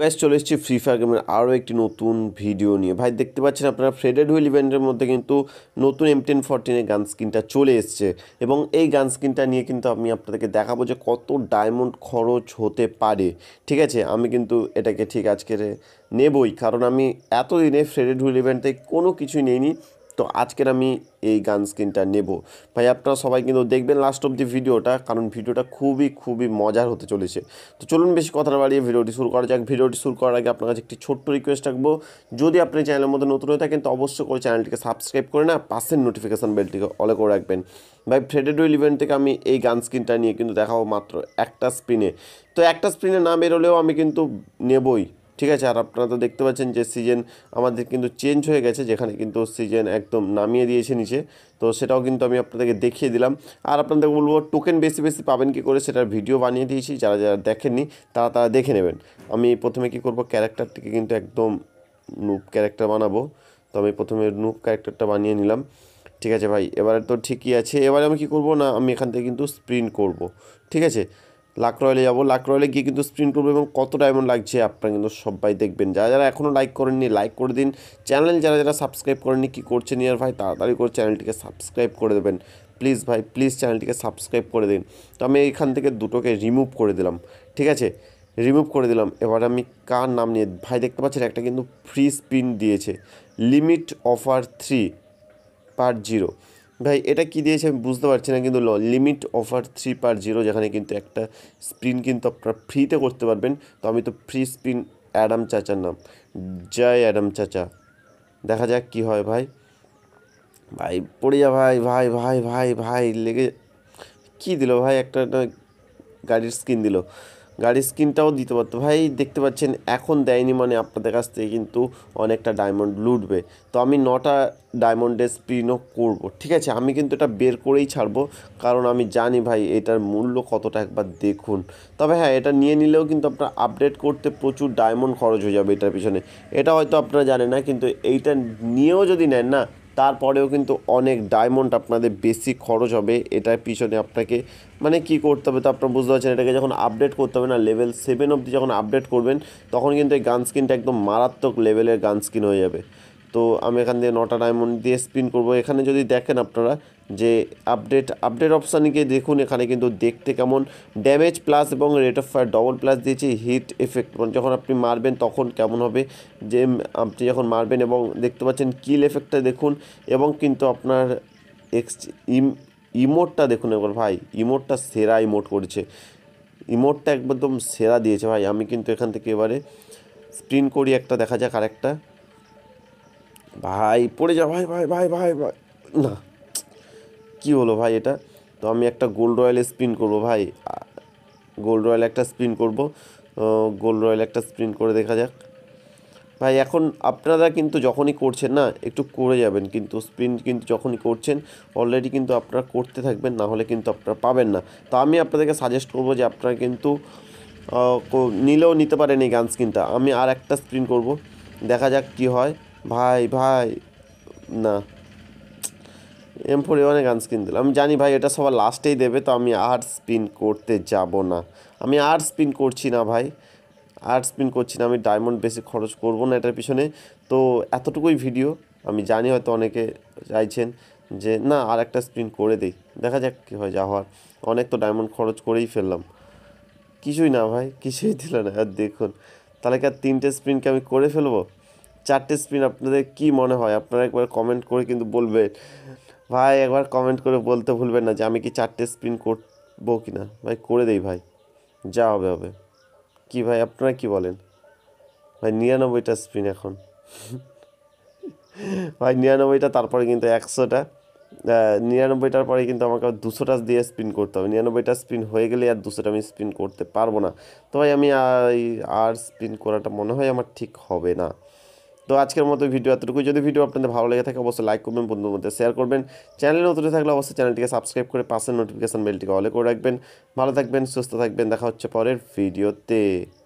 gas চলে এসেছি free fire গেমের আরও একটি নতুন ভিডিও নিয়ে ভাই দেখতে পাচ্ছেন আপনারা ফ্রেডেড হুইল ইভেন্টের মধ্যে কিন্তু নতুন এম টেন ফরটিনের গান স্কিনটা চলে এসছে এবং এই গান স্কিনটা নিয়ে কিন্তু আমি আপনাদেরকে দেখাবো যে কত ডায়মন্ড খরচ হতে পারে ঠিক আছে আমি কিন্তু এটাকে ঠিক আজকের নেবই কারণ আমি এতদিনে ফ্রেডেড হুইল ইভেন্টে কোনো কিছুই নিইনি তো আজকের আমি এই গান স্ক্রিনটা নেব ভাই আপনারা সবাই কিন্তু দেখবেন লাস্ট অব দি ভিডিওটা কারণ ভিডিওটা খুবই খুবই মজার হতে চলেছে তো চলুন বেশি কথা বাড়িয়ে ভিডিওটি শুরু করা যাক ভিডিওটি শুরু করার আগে আপনার কাছে একটি ছোট্ট রিকোয়েস্ট রাখবো যদি আপনি চ্যানেলের মধ্যে নতুন হয়ে থাকেন তো অবশ্যই করে চ্যানেলটিকে সাবস্ক্রাইব করে না পাশের নোটিফিকেশান বেলটিকে অলে করে রাখবেন ভাই ফ্রেডেড উইল ইভেন্ট থেকে আমি এই গান স্ক্রিনটা নিয়ে কিন্তু দেখাবো মাত্র একটা স্পিনে তো একটা স্পিনে না বেরোলেও আমি কিন্তু নেবই ঠিক আছে আর আপনারা তো দেখতে পাচ্ছেন যে সিজন আমাদের কিন্তু চেঞ্জ হয়ে গেছে যেখানে কিন্তু সিজন একদম নামিয়ে দিয়েছে নিচে তো সেটাও কিন্তু আমি আপনাদেরকে দেখিয়ে দিলাম আর আপনাদের বলবো টোকেন বেশি বেশি পাবেন কি করে সেটার ভিডিও বানিয়ে দিয়েছি যারা যারা দেখেননি তারা তারা দেখে নেবেন আমি প্রথমে কি করব ক্যারেক্টারটিকে কিন্তু একদম নুপ ক্যারেক্টার বানাবো তো আমি প্রথমে নুপ ক্যারেক্টারটা বানিয়ে নিলাম ঠিক আছে ভাই এবারে তো ঠিকই আছে এবারে আমি কি করব না আমি এখান থেকে কিন্তু স্প্রিন্ট করব ঠিক আছে লাকরয়েলে যাব লাকরয়েলে গিয়ে কিন্তু স্প্রিন করবো এবং কত ডায়মন্ড লাগছে আপনারা কিন্তু সবাই দেখবেন যারা যারা এখনও লাইক করেননি লাইক করে দিন চ্যানেল যারা যারা সাবস্ক্রাইব করেননি কী করছেন ইয়ার ভাই তাড়াতাড়ি করে চ্যানেলটিকে সাবস্ক্রাইব করে দেবেন প্লিজ ভাই প্লিজ চ্যানেলটিকে সাবস্ক্রাইব করে দিন তো আমি এখান থেকে দুটোকে রিমুভ করে দিলাম ঠিক আছে রিমুভ করে দিলাম এবার আমি কার নাম নিয়ে ভাই দেখতে পাচ্ছেন একটা কিন্তু ফ্রি স্পিন দিয়েছে limit offer three per zero ভাই এটা কি দিয়েছে আমি বুঝতে পারছি না কিন্তু limit offer three per zero যেখানে কিন্তু একটা স্প্রিন কিন্তু আপনারা ফ্রিতে করতে পারবেন তো আমি তো ফ্রি স্প্রিন অ্যাডাম চাচার নাম জয় অ্যাডাম চাচা দেখা যাক কি হয় ভাই ভাই পড়ে যা ভাই ভাই ভাই ভাই ভাই লেগে কি দিল ভাই একটা গাড়ির স্ক্রিন দিল গাড়ির স্ক্রিনটাও দিতে পারতো ভাই দেখতে পাচ্ছেন এখন দেয়নি মানে আপনাদের কাছ থেকে কিন্তু অনেকটা ডায়মন্ড লুটবে তো আমি নটা ডায়মন্ডের স্পিনও করব ঠিক আছে আমি কিন্তু এটা বের করেই ছাড়বো কারণ আমি জানি ভাই এটার মূল্য কতটা একবার দেখুন তবে হ্যাঁ এটা নিয়ে নিলেও কিন্তু আপনার আপডেট করতে প্রচুর ডায়মন্ড খরচ হয়ে যাবে এটার পিছনে এটা হয়তো আপনারা জানেন না কিন্তু এইটা নিয়েও যদি নেন না তারপরেও কিন্তু অনেক ডায়মন্ড আপনাদের বেশি খরচ হবে এটার পিছনে আপনাকে মানে কি করতে হবে তো আপনার বুঝতে পারছেন এটাকে যখন আপডেট করতে হবে না লেভেল সেভেন অবধি যখন আপডেট করবেন তখন কিন্তু এই গান স্কিনটা একদম মারাত্মক লেভেলের গান স্কিন হয়ে যাবে তো আমি এখান দিয়ে নটা ডায়মন্ড দিয়ে স্পিন করব এখানে যদি দেখেন আপনারা যে আপডেট আপডেট অপশানে গিয়ে দেখুন এখানে কিন্তু দেখতে কেমন ড্যামেজ প্লাস এবং rate of fire double plus দিয়েছে হিট এফেক্ট মানে যখন আপনি মারবেন তখন কেমন হবে যে আপনি যখন মারবেন এবং দেখতে পাচ্ছেন কিল এফেক্টটা দেখুন এবং কিন্তু আপনার এক্স ইম ইমোটটা দেখুন একবার ভাই ইমোটটা সেরা ইমোট করেছে ইমোটটা একদম সেরা দিয়েছে ভাই আমি কিন্তু এখান থেকে এবারে স্প্রিন করি একটা দেখা যাক আরেকটা ভাই পড়ে যা ভাই ভাই ভাই ভাই ভাই না কি হলো ভাই এটা তো আমি একটা গোল্ড রয়্যাল স্পিন করব ভাই গোল্ড রয়্যাল একটা স্পিন করব গোল্ড রয়্যাল একটা স্পিন করে দেখা যাক ভাই এখন আপনারা কিন্তু যখনই করছেন না একটু করে যাবেন কিন্তু স্পিন কিন্তু যখনই করছেন অলরেডি কিন্তু আপনারা করতে থাকবেন না হলে কিন্তু আপনারা পাবেন না তো আমি আপনাদেরকে সাজেস্ট করব যে আপনারা কিন্তু নিলেও নিতে পারেন এই গান স্কিনটা আমি আর একটা স্প্রিন করব দেখা যাক কি হয় ভাই ভাই না এম ফোর ওয়ানে গান স্ক্রিন দিল আমি জানি ভাই এটা সবার লাস্টেই দেবে তো আমি আর স্পিন করতে যাব না আমি আর স্পিন করছি না ভাই আর স্পিন করছি না আমি ডায়মন্ড বেশি খরচ করব না এটার পিছনে তো এতটুকুই ভিডিও আমি জানি হয়তো অনেকে চাইছেন যে না আর একটা স্পিন করে দিই দেখা যাক কী হয় যা হওয়ার অনেক তো ডায়মন্ড খরচ করেই ফেললাম কিছুই না ভাই কিছুই দিল না আর দেখুন তাহলে কি আর তিনটে স্পিনকে আমি করে ফেলবো চারটে স্পিন আপনাদের কি মনে হয় আপনারা একবার কমেন্ট করে কিন্তু বলবেন ভাই একবার কমেন্ট করে বলতে ভুলবেন না যে আমি কি চারটে স্পিন করবো কি না ভাই করে দেই ভাই যা হবে হবে কি ভাই আপনারা কি বলেন ভাই নিরানব্বইটা স্পিন এখন ভাই নিরানব্বইটা তারপরে কিন্তু একশোটা নিরানব্বইটার পরে কিন্তু আমাকে দুশোটা দিয়ে স্পিন করতে হবে নিরানব্বইটা স্পিন হয়ে গেলে আর দুশোটা আমি স্পিন করতে পারবো না তো ভাই আমি আর স্পিন করাটা মনে হয় আমার ঠিক হবে না তো আজকের মতো ভিডিও এতটুকু যদি ভিডিও আপনাদের ভালো লেগে থাকে অবশ্যই লাইক করবেন বন্ধুর মধ্যে শেয়ার করবেন চ্যানেলে নতুন থাকলে অবশ্যই চ্যানেলটিকে সাবস্ক্রাইব করে পাশের নোটিফিকেশান বেলটিকে অলে করে রাখবেন ভালো থাকবেন সুস্থ থাকবেন দেখা হচ্ছে পরের ভিডিওতে